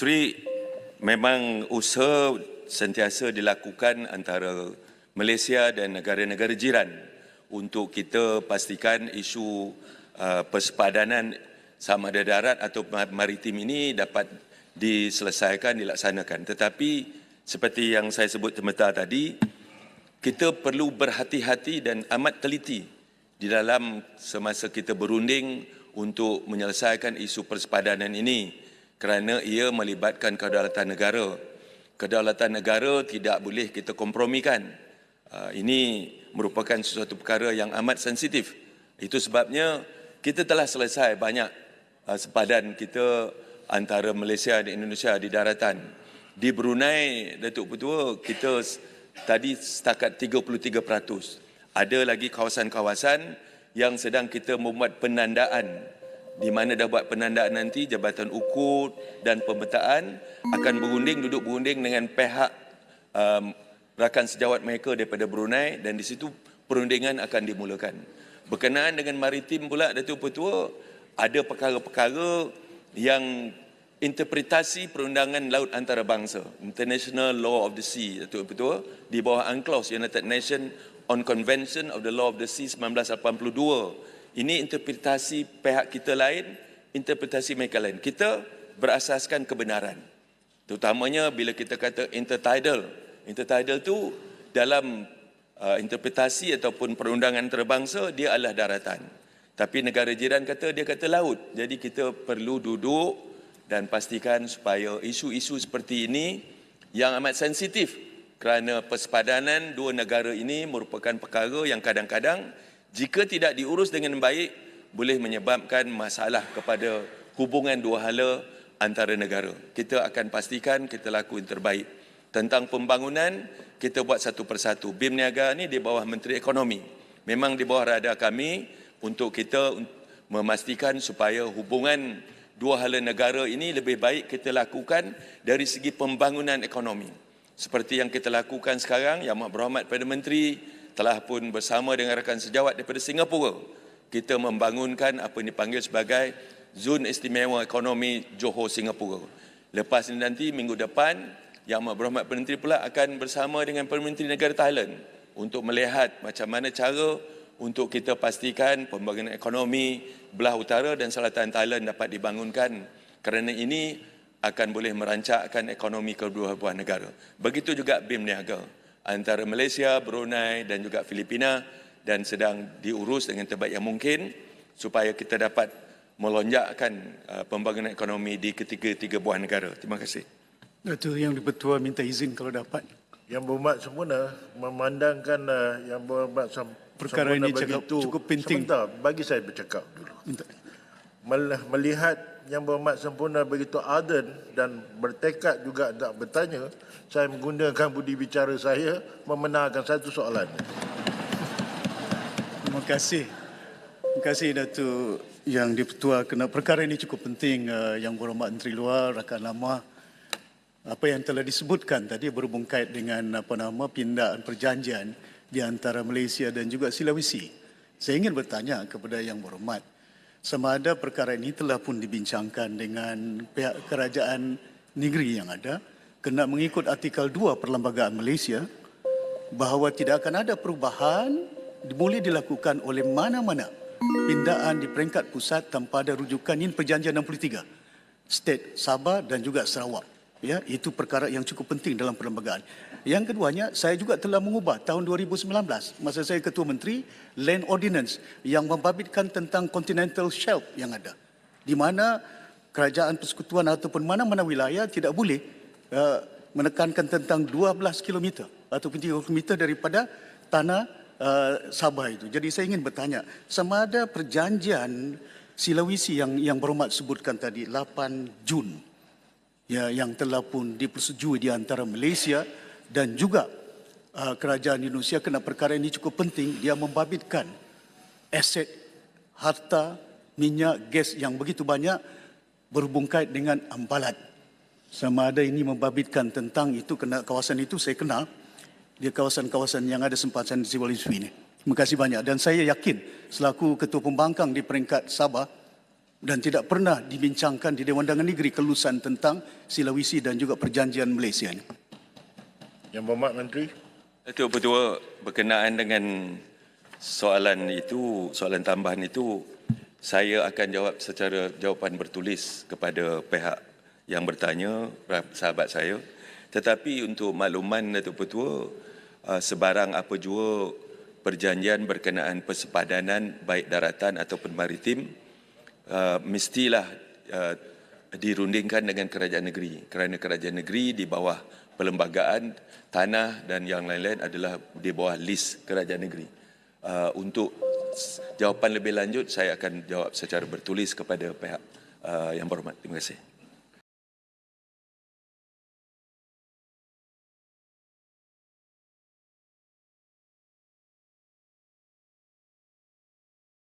Sri, memang usaha sentiasa dilakukan antara Malaysia dan negara-negara jiran untuk kita pastikan isu uh, persepadanan sama ada darat atau maritim ini dapat diselesaikan, dilaksanakan. Tetapi seperti yang saya sebut sebentar tadi, kita perlu berhati-hati dan amat teliti di dalam semasa kita berunding untuk menyelesaikan isu persepadanan ini kerana ia melibatkan kedaulatan negara. Kedaulatan negara tidak boleh kita kompromikan. Ah, ini merupakan sesuatu perkara yang amat sensitif. Itu sebabnya kita telah selesai banyak ah, sepadan kita antara Malaysia dan Indonesia di daratan. Di Brunei, Datuk Putua, kita tadi setakat 33%. Ada lagi kawasan-kawasan yang sedang kita membuat penandaan di mana dah buat penandaan nanti Jabatan ukur dan Pemetaan akan berunding duduk berunding dengan pihak um, rakan sejawat mereka daripada Brunei dan di situ perundingan akan dimulakan. Berkenaan dengan maritim pula Datuk Petua ada perkara-perkara yang interpretasi perundangan laut antarabangsa International Law of the Sea Datuk Petua di bawah UNCLOS United Nations on Convention of the Law of the Sea 1982 ini interpretasi pihak kita lain, interpretasi mereka lain. Kita berasaskan kebenaran. Terutamanya bila kita kata intertidal. Intertidal tu dalam uh, interpretasi ataupun perundangan terbangsa dia adalah daratan. Tapi negara jiran kata dia kata laut. Jadi kita perlu duduk dan pastikan supaya isu-isu seperti ini yang amat sensitif kerana persepadanan dua negara ini merupakan perkara yang kadang-kadang jika tidak diurus dengan baik boleh menyebabkan masalah kepada hubungan dua hala antara negara. Kita akan pastikan kita lakukan terbaik. Tentang pembangunan, kita buat satu persatu. BIM Niaga ini di bawah Menteri Ekonomi. Memang di bawah radar kami untuk kita memastikan supaya hubungan dua hala negara ini lebih baik kita lakukan dari segi pembangunan ekonomi. Seperti yang kita lakukan sekarang, Yang Mahat Berhormat pada Menteri, telah pun bersama dengan rakan sejawat daripada Singapura kita membangunkan apa yang dipanggil sebagai Zon Istimewa Ekonomi Johor Singapura. Lepas ini nanti minggu depan Yang Amat Berhormat Perdana pula akan bersama dengan Perdana Negara Thailand untuk melihat macam mana cara untuk kita pastikan pembangunan ekonomi belah utara dan selatan Thailand dapat dibangunkan kerana ini akan boleh merancakkan ekonomi kedua-dua negara. Begitu juga BIM Niaga antara Malaysia, Brunei dan juga Filipina dan sedang diurus dengan terbaik yang mungkin supaya kita dapat melonjakkan uh, pembangunan ekonomi di ketiga-tiga buah negara. Terima kasih. Datuk Yang Dipertua minta izin kalau dapat. Yang berhormat sempurna memandangkan uh, yang berhormat perkara ini cukup, cukup penting. Sebentar, bagi saya bercakap dulu. Minta. Melihat yang berhormat sempurna begitu aden dan bertekad juga nak bertanya, saya menggunakan budi bicara saya memenangkan satu soalan. Terima kasih. Terima kasih Datuk Yang Dipertua Kena perkara ini cukup penting eh, yang berhormat Menteri Luar, rakan lama. Apa yang telah disebutkan tadi berhubung kait dengan apa nama pindaan perjanjian di antara Malaysia dan juga Sulawesi. Saya ingin bertanya kepada yang berhormat sama ada perkara ini telah pun dibincangkan dengan pihak kerajaan negeri yang ada kena mengikut artikel 2 perlembagaan Malaysia bahawa tidak akan ada perubahan boleh dilakukan oleh mana-mana pindaan di peringkat pusat tanpa ada rujukan ini perjanjian 63 state Sabah dan juga Sarawak ya itu perkara yang cukup penting dalam perlembagaan. Yang keduanya saya juga telah mengubah tahun 2019 masa saya ketua menteri land ordinance yang membabitkan tentang continental shelf yang ada. Di mana kerajaan persekutuan ataupun mana-mana wilayah tidak boleh uh, menekankan tentang 12 km atau 3 km daripada tanah uh, Sabah itu. Jadi saya ingin bertanya sama ada perjanjian Silawisi yang yang berhormat sebutkan tadi 8 Jun ya yang telah pun dipersetujui di antara Malaysia dan juga uh, kerajaan Indonesia kena perkara ini cukup penting dia membabitkan aset harta minyak gas yang begitu banyak berhubung kait dengan ambalat sama ada ini membabitkan tentang itu kena kawasan itu saya kenal di kawasan-kawasan yang ada sempatan di Sibol ini. Terima kasih banyak dan saya yakin selaku ketua pembangkang di peringkat Sabah dan tidak pernah dibincangkan di Dewan Dangan Negeri kelulusan tentang Silawisi dan juga perjanjian Malaysia ini. Yang berhormat Menteri. Itu betul berkenaan dengan soalan itu, soalan tambahan itu, saya akan jawab secara jawapan bertulis kepada pihak yang bertanya sahabat saya tetapi untuk makluman Datuk Petua ah, sebarang apa jua perjanjian berkenaan persepadanan baik daratan ataupun maritim uh, mestilah uh, dirundingkan dengan kerajaan negeri kerana kerajaan negeri di bawah perlembagaan tanah dan yang lain-lain adalah di bawah list kerajaan negeri. Uh, untuk jawapan lebih lanjut saya akan jawab secara bertulis kepada pihak uh, yang berhormat. Terima kasih.